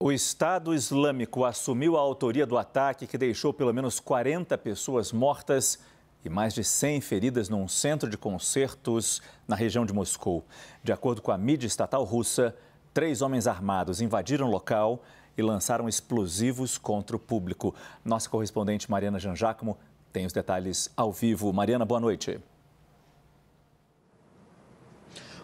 O Estado Islâmico assumiu a autoria do ataque que deixou pelo menos 40 pessoas mortas e mais de 100 feridas num centro de concertos na região de Moscou. De acordo com a mídia estatal russa, três homens armados invadiram o local e lançaram explosivos contra o público. Nossa correspondente Mariana Janjacmo tem os detalhes ao vivo. Mariana, boa noite.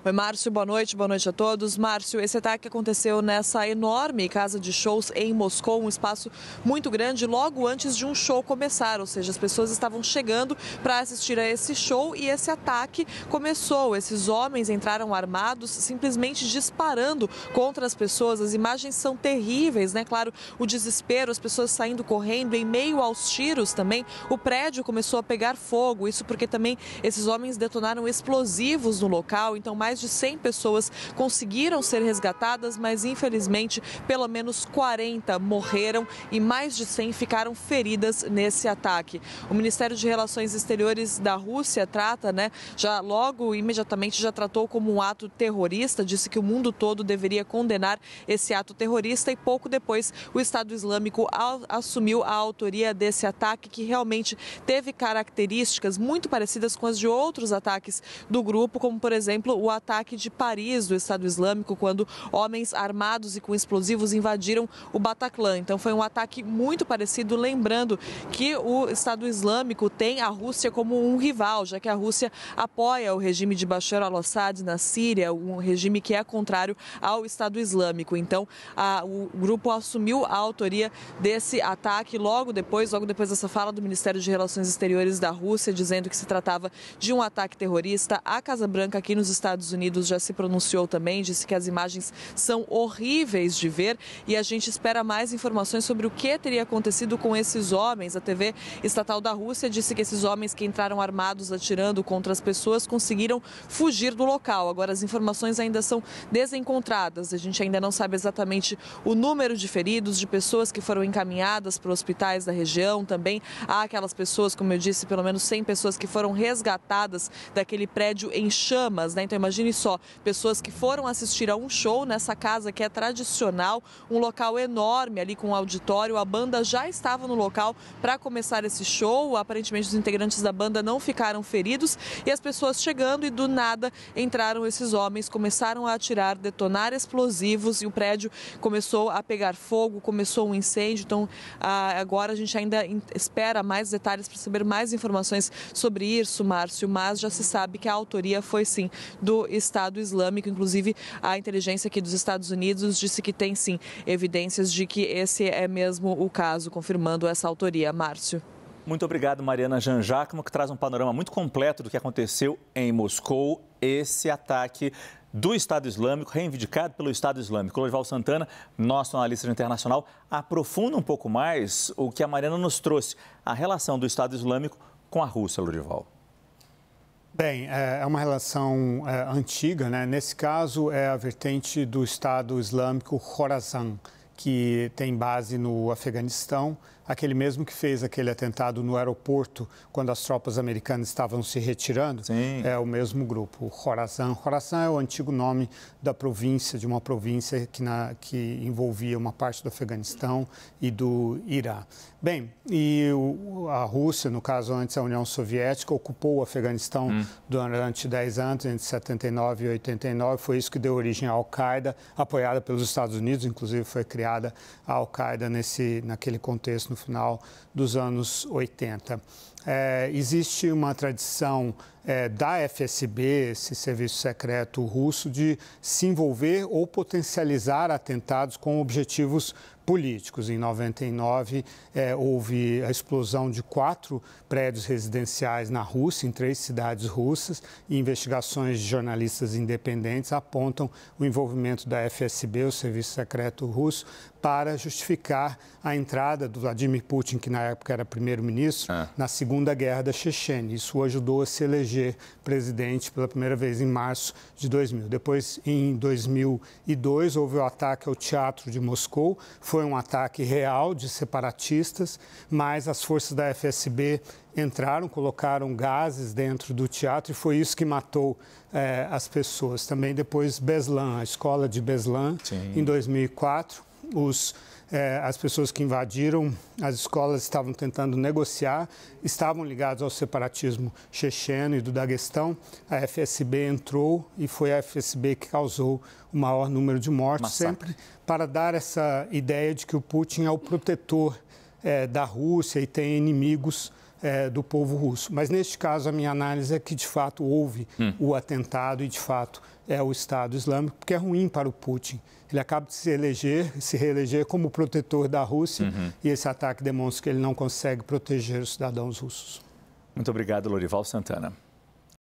Oi, Márcio, boa noite, boa noite a todos. Márcio, esse ataque aconteceu nessa enorme casa de shows em Moscou, um espaço muito grande, logo antes de um show começar, ou seja, as pessoas estavam chegando para assistir a esse show e esse ataque começou. Esses homens entraram armados, simplesmente disparando contra as pessoas. As imagens são terríveis, né? Claro, o desespero, as pessoas saindo correndo, em meio aos tiros também, o prédio começou a pegar fogo. Isso porque também esses homens detonaram explosivos no local, então mais mais de 100 pessoas conseguiram ser resgatadas, mas infelizmente pelo menos 40 morreram e mais de 100 ficaram feridas nesse ataque. O Ministério de Relações Exteriores da Rússia trata, né, já logo imediatamente já tratou como um ato terrorista, disse que o mundo todo deveria condenar esse ato terrorista e pouco depois o Estado Islâmico assumiu a autoria desse ataque que realmente teve características muito parecidas com as de outros ataques do grupo, como por exemplo o ataque ataque de Paris, do Estado Islâmico, quando homens armados e com explosivos invadiram o Bataclan. Então foi um ataque muito parecido, lembrando que o Estado Islâmico tem a Rússia como um rival, já que a Rússia apoia o regime de Bashar al-Assad na Síria, um regime que é contrário ao Estado Islâmico. Então a, o grupo assumiu a autoria desse ataque logo depois, logo depois dessa fala do Ministério de Relações Exteriores da Rússia, dizendo que se tratava de um ataque terrorista à Casa Branca aqui nos Estados Unidos já se pronunciou também, disse que as imagens são horríveis de ver e a gente espera mais informações sobre o que teria acontecido com esses homens. A TV estatal da Rússia disse que esses homens que entraram armados atirando contra as pessoas conseguiram fugir do local. Agora as informações ainda são desencontradas. A gente ainda não sabe exatamente o número de feridos, de pessoas que foram encaminhadas para hospitais da região. Também há aquelas pessoas, como eu disse, pelo menos 100 pessoas que foram resgatadas daquele prédio em chamas. Né? Então imagine. Imagine só, pessoas que foram assistir a um show nessa casa que é tradicional, um local enorme ali com um auditório. A banda já estava no local para começar esse show. Aparentemente, os integrantes da banda não ficaram feridos e as pessoas chegando e do nada entraram esses homens, começaram a atirar, detonar explosivos e o prédio começou a pegar fogo, começou um incêndio. Então, agora a gente ainda espera mais detalhes para saber mais informações sobre isso, Márcio, mas já se sabe que a autoria foi sim do Estado Islâmico. Inclusive, a inteligência aqui dos Estados Unidos disse que tem sim evidências de que esse é mesmo o caso, confirmando essa autoria. Márcio. Muito obrigado, Mariana Janjacmo, que traz um panorama muito completo do que aconteceu em Moscou, esse ataque do Estado Islâmico, reivindicado pelo Estado Islâmico. Lorival Santana, nosso analista internacional, aprofunda um pouco mais o que a Mariana nos trouxe, a relação do Estado Islâmico com a Rússia, Lorival. Bem, é, é uma relação é, antiga, né? Nesse caso é a vertente do Estado Islâmico Khorasan, que tem base no Afeganistão, aquele mesmo que fez aquele atentado no aeroporto quando as tropas americanas estavam se retirando, Sim. é o mesmo grupo, o Khorasan. Khorasan é o antigo nome da província, de uma província que, na, que envolvia uma parte do Afeganistão e do Irã. Bem, e o, a Rússia, no caso antes a União Soviética, ocupou o Afeganistão hum. durante 10 anos, entre 79 e 89, foi isso que deu origem à Al-Qaeda, apoiada pelos Estados Unidos, inclusive foi criada aliada à Al-Qaeda naquele contexto no final dos anos 80. É, existe uma tradição é, da FSB, esse serviço secreto russo, de se envolver ou potencializar atentados com objetivos políticos. Em 99, é, houve a explosão de quatro prédios residenciais na Rússia, em três cidades russas, e investigações de jornalistas independentes apontam o envolvimento da FSB, o Serviço Secreto Russo, para justificar a entrada do Vladimir Putin, que na época era primeiro-ministro, é. na Segunda Guerra da Chechênia. Isso ajudou a se eleger eleger presidente pela primeira vez em março de 2000. Depois, em 2002, houve o ataque ao Teatro de Moscou. Foi um ataque real de separatistas, mas as forças da FSB entraram, colocaram gases dentro do teatro e foi isso que matou eh, as pessoas. Também depois Beslan, a escola de Beslan, Sim. em 2004 os eh, as pessoas que invadiram as escolas estavam tentando negociar, estavam ligados ao separatismo checheno e do Daguestão. A FSB entrou e foi a FSB que causou o maior número de mortes, Massacre. sempre para dar essa ideia de que o Putin é o protetor é, da Rússia e tem inimigos é, do povo russo. Mas neste caso, a minha análise é que de fato houve hum. o atentado e de fato é o Estado Islâmico, porque é ruim para o Putin. Ele acaba de se eleger, se reeleger como protetor da Rússia uhum. e esse ataque demonstra que ele não consegue proteger os cidadãos russos. Muito obrigado, Lorival Santana.